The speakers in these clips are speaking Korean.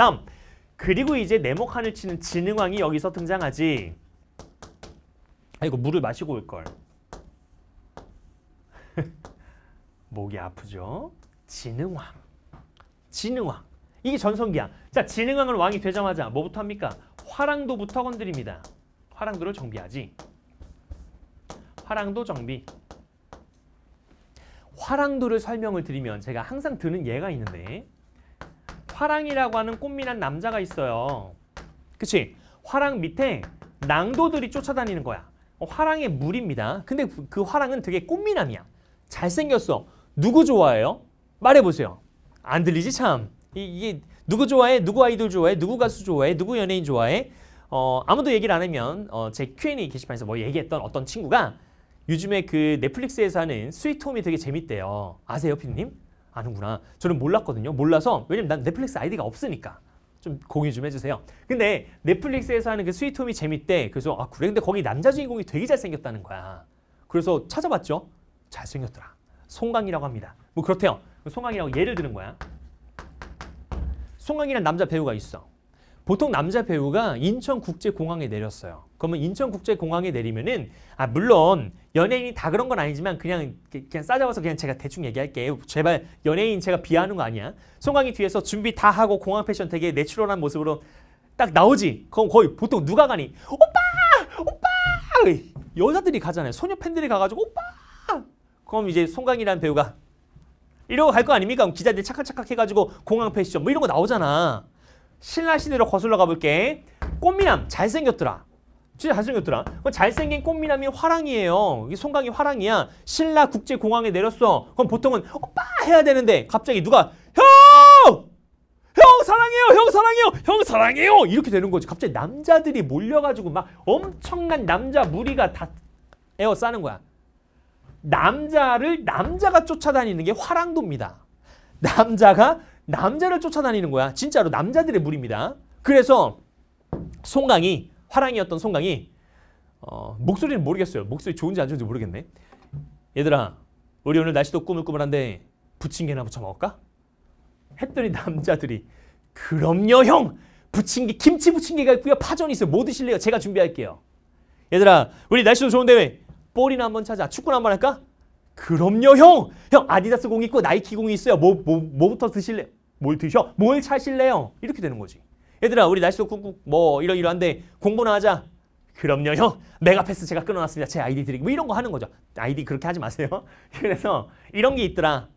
다 그리고 이제 네모칸을 치는 진흥왕이 여기서 등장하지. 아이고 물을 마시고 올걸. 목이 아프죠? 진흥왕. 진흥왕. 이게 전성기야. 자, 진흥왕은 왕이 되자마자 뭐부터 합니까? 화랑도부터 건드립니다. 화랑도를 정비하지. 화랑도 정비. 화랑도를 설명을 드리면 제가 항상 드는 예가 있는데 화랑이라고 하는 꽃미남 남자가 있어요. 그치? 화랑 밑에 낭도들이 쫓아다니는 거야. 어, 화랑의 물입니다. 근데 그 화랑은 되게 꽃미남이야. 잘생겼어. 누구 좋아해요? 말해보세요. 안 들리지 참. 이, 게 누구 좋아해? 누구 아이돌 좋아해? 누구 가수 좋아해? 누구 연예인 좋아해? 어, 아무도 얘기를 안 하면 어, 제 Q&A 게시판에서 뭐 얘기했던 어떤 친구가 요즘에 그 넷플릭스에서 하는 스위트홈이 되게 재밌대요. 아세요, 피디님? 아는구나. 저는 몰랐거든요. 몰라서 왜냐면 난 넷플릭스 아이디가 없으니까. 좀 공유 좀 해주세요. 근데 넷플릭스에서 하는 그 스위트홈이 재밌대. 그래서 아 그래 근데 거기 남자 주인공이 되게 잘생겼다는 거야. 그래서 찾아봤죠. 잘생겼더라. 송강이라고 합니다. 뭐 그렇대요. 송강이라고 예를 드는 거야. 송강이란 남자 배우가 있어. 보통 남자 배우가 인천국제공항에 내렸어요. 그러면 인천국제공항에 내리면은 아 물론 연예인이 다 그런 건 아니지만 그냥 그냥 싸잡아서 그냥 제가 대충 얘기할게요. 제발 연예인 제가 비하하는 거 아니야. 송강이 뒤에서 준비 다 하고 공항 패션 되게 내추럴한 모습으로 딱 나오지. 그럼 거의 보통 누가 가니? 오빠! 오빠! 여자들이 가잖아요. 소녀 팬들이 가가지고 오빠! 그럼 이제 송강이라는 배우가 이러고 갈 거 아닙니까? 기자들이 착각착각 해가지고 공항 패션 뭐 이런 거 나오잖아. 신라 시대로 거슬러 가볼게. 꽃미남 잘생겼더라. 진짜 잘생겼더라. 잘생긴 꽃미남이 화랑이에요. 이 송강이 화랑이야. 신라 국제공항에 내렸어. 그럼 보통은 오빠 해야 되는데 갑자기 누가 형! 형 사랑해요! 형 사랑해요! 형 사랑해요! 이렇게 되는 거지. 갑자기 남자들이 몰려가지고 막 엄청난 남자 무리가 다 에어 싸는 거야. 남자를 남자가 쫓아다니는 게 화랑도입니다. 남자가 남자를 쫓아다니는 거야. 진짜로 남자들의 무리입니다. 그래서 송강이 화랑이었던 송강이 어, 목소리는 모르겠어요. 목소리 좋은지 안 좋은지 모르겠네. 얘들아 우리 오늘 날씨도 꾸물꾸물한데 부침개나 부쳐 먹을까? 했더니 남자들이 그럼요 형 부침개 김치 부침개가 있고요 파전이 있어요 뭐 드실래요? 제가 준비할게요. 얘들아 우리 날씨도 좋은데 왜 볼이나 한번 찾아 축구나 한번 할까? 그럼요 형! 형 아디다스 공 있고 나이키 공이 있어요. 뭐, 뭐, 뭐부터 드실래요? 뭘 드셔? 뭘 찾실래요? 이렇게 되는 거지. 얘들아 우리 날씨도 꾹꾹 뭐 이러이러한데 공부나 하자. 그럼요 형 메가패스 제가 끊어놨습니다. 제 아이디 드리기 뭐 이런 거 하는 거죠. 아이디 그렇게 하지 마세요. 그래서 이런 게 있더라.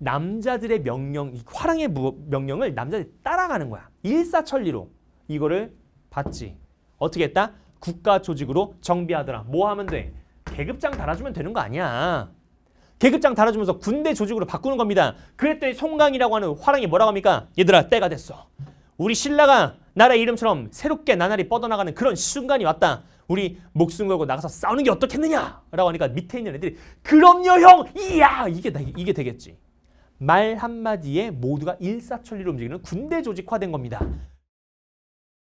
남자들의 명령, 이 화랑의 무, 명령을 남자들이 따라가는 거야. 일사천리로 이거를 받지. 어떻게 했다? 국가 조직으로 정비하더라. 뭐 하면 돼? 계급장 달아주면 되는 거 아니야. 계급장 달아주면서 군대 조직으로 바꾸는 겁니다. 그랬더니 송강이라고 하는 화랑이 뭐라고 합니까? 얘들아 때가 됐어. 우리 신라가 나라 이름처럼 새롭게 나날이 뻗어나가는 그런 순간이 왔다. 우리 목숨 걸고 나가서 싸우는 게 어떻겠느냐? 라고 하니까 밑에 있는 애들이 그럼요 형! 이야! 이게, 이게 되겠지. 말 한마디에 모두가 일사천리로 움직이는 군대 조직화된 겁니다.